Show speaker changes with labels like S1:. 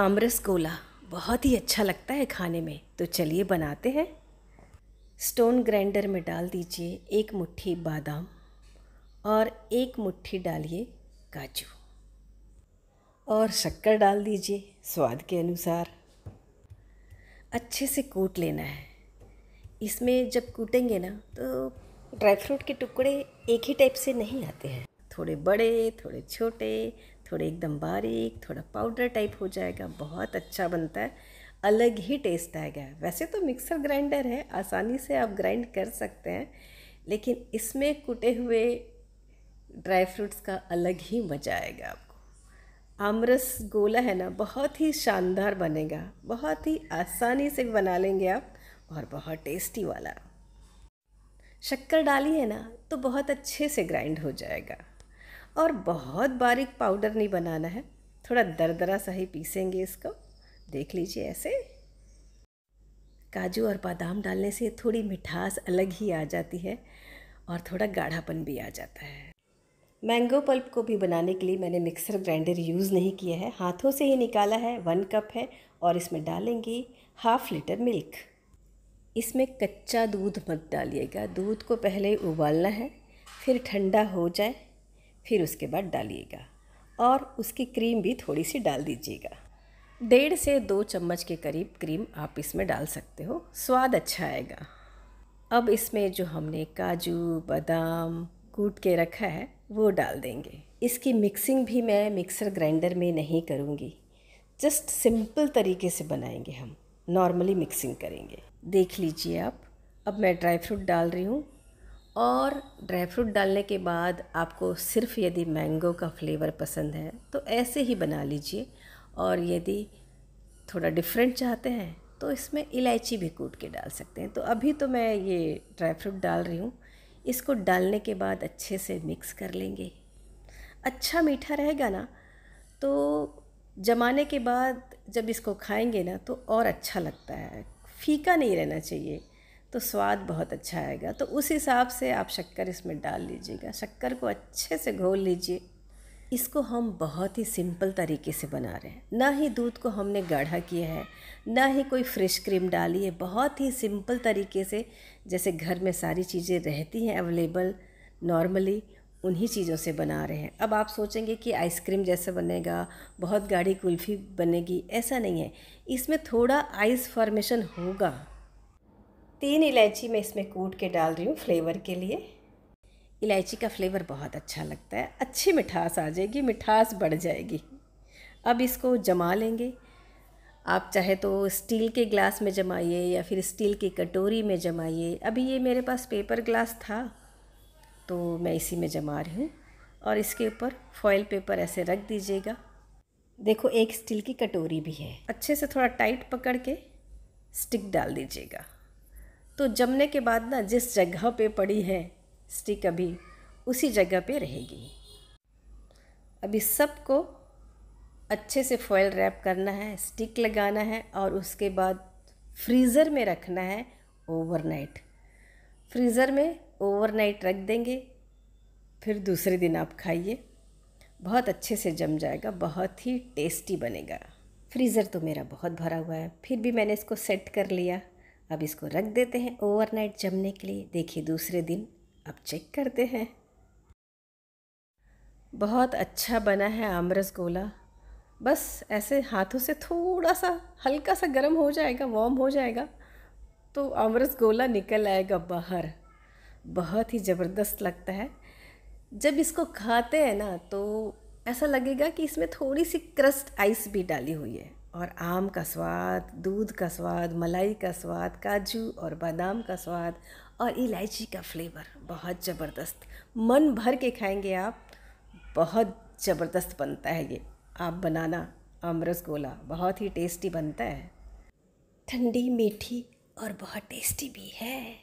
S1: आमरस गोला बहुत ही अच्छा लगता है खाने में तो चलिए बनाते हैं स्टोन ग्राइंडर में डाल दीजिए एक मुट्ठी बादाम और एक मुट्ठी डालिए काजू और शक्कर डाल दीजिए स्वाद के अनुसार अच्छे से कूट लेना है इसमें जब कूटेंगे ना तो ड्राई फ्रूट के टुकड़े एक ही टाइप से नहीं आते हैं थोड़े बड़े थोड़े छोटे थोड़े एकदम बारीक थोड़ा पाउडर टाइप हो जाएगा बहुत अच्छा बनता है अलग ही टेस्ट आएगा वैसे तो मिक्सर ग्राइंडर है आसानी से आप ग्राइंड कर सकते हैं लेकिन इसमें कूटे हुए ड्राई फ्रूट्स का अलग ही मज़ा आएगा आपको आमरस गोला है ना बहुत ही शानदार बनेगा बहुत ही आसानी से बना लेंगे आप और बहुत टेस्टी वाला शक्कर डाली है ना तो बहुत अच्छे से ग्राइंड हो जाएगा और बहुत बारीक पाउडर नहीं बनाना है थोड़ा दरदरा सा ही पीसेंगे इसको देख लीजिए ऐसे काजू और बादाम डालने से थोड़ी मिठास अलग ही आ जाती है और थोड़ा गाढ़ापन भी आ जाता है मैंगो पल्प को भी बनाने के लिए मैंने मिक्सर ग्राइंडर यूज़ नहीं किया है हाथों से ही निकाला है वन कप है और इसमें डालेंगे हाफ लीटर मिल्क इसमें कच्चा दूध मत डालिएगा दूध को पहले उबालना है फिर ठंडा हो जाए फिर उसके बाद डालिएगा और उसकी क्रीम भी थोड़ी सी डाल दीजिएगा डेढ़ से दो चम्मच के करीब क्रीम आप इसमें डाल सकते हो स्वाद अच्छा आएगा अब इसमें जो हमने काजू बादाम कूट के रखा है वो डाल देंगे इसकी मिक्सिंग भी मैं मिक्सर ग्राइंडर में नहीं करूँगी जस्ट सिंपल तरीके से बनाएंगे हम नॉर्मली मिक्सिंग करेंगे देख लीजिए आप अब मैं ड्राई फ्रूट डाल रही हूँ और ड्राई फ्रूट डालने के बाद आपको सिर्फ यदि मैंगो का फ्लेवर पसंद है तो ऐसे ही बना लीजिए और यदि थोड़ा डिफरेंट चाहते हैं तो इसमें इलायची भी कूट के डाल सकते हैं तो अभी तो मैं ये ड्राई फ्रूट डाल रही हूँ इसको डालने के बाद अच्छे से मिक्स कर लेंगे अच्छा मीठा रहेगा ना तो जमाने के बाद जब इसको खाएंगे ना तो और अच्छा लगता है फीका नहीं रहना चाहिए तो स्वाद बहुत अच्छा आएगा तो उस हिसाब से आप शक्कर इसमें डाल लीजिएगा शक्कर को अच्छे से घोल लीजिए इसको हम बहुत ही सिंपल तरीके से बना रहे हैं ना ही दूध को हमने गाढ़ा किया है ना ही कोई फ्रेश क्रीम डाली है बहुत ही सिंपल तरीके से जैसे घर में सारी चीज़ें रहती हैं अवेलेबल नॉर्मली उन्हीं चीज़ों से बना रहे हैं अब आप सोचेंगे कि आइसक्रीम जैसा बनेगा बहुत गाढ़ी कुल्फ़ी बनेगी ऐसा नहीं है इसमें थोड़ा आइस फॉर्मेशन होगा तीन इलायची मैं इसमें कूट के डाल रही हूँ फ्लेवर के लिए इलायची का फ्लेवर बहुत अच्छा लगता है अच्छी मिठास आ जाएगी मिठास बढ़ जाएगी अब इसको जमा लेंगे आप चाहे तो स्टील के ग्लास में जमाइए या फिर स्टील की कटोरी में जमाइए अभी ये मेरे पास पेपर ग्लास था तो मैं इसी में जमा रही हूँ और इसके ऊपर फॉइल पेपर ऐसे रख दीजिएगा देखो एक स्टील की कटोरी भी है अच्छे से थोड़ा टाइट पकड़ के स्टिक डाल दीजिएगा तो जमने के बाद ना जिस जगह पे पड़ी है स्टिक अभी उसी जगह पे रहेगी अभी सबको अच्छे से फॉयल रैप करना है स्टिक लगाना है और उसके बाद फ्रीज़र में रखना है ओवरनाइट फ्रीज़र में ओवरनाइट रख देंगे फिर दूसरे दिन आप खाइए बहुत अच्छे से जम जाएगा बहुत ही टेस्टी बनेगा फ्रीज़र तो मेरा बहुत भरा हुआ है फिर भी मैंने इसको सेट कर लिया अब इसको रख देते हैं ओवरनाइट जमने के लिए देखिए दूसरे दिन अब चेक करते हैं बहुत अच्छा बना है आमरस गोला बस ऐसे हाथों से थोड़ा सा हल्का सा गर्म हो जाएगा वॉम हो जाएगा तो आमरस गोला निकल आएगा बाहर बहुत ही ज़बरदस्त लगता है जब इसको खाते हैं ना तो ऐसा लगेगा कि इसमें थोड़ी सी क्रस्ट आइस भी डाली हुई है और आम का स्वाद दूध का स्वाद मलाई का स्वाद काजू और बादाम का स्वाद और इलायची का फ्लेवर बहुत ज़बरदस्त मन भर के खाएंगे आप बहुत ज़बरदस्त बनता है ये आप बनाना आम रसगोला बहुत ही टेस्टी बनता है ठंडी मीठी और बहुत टेस्टी भी है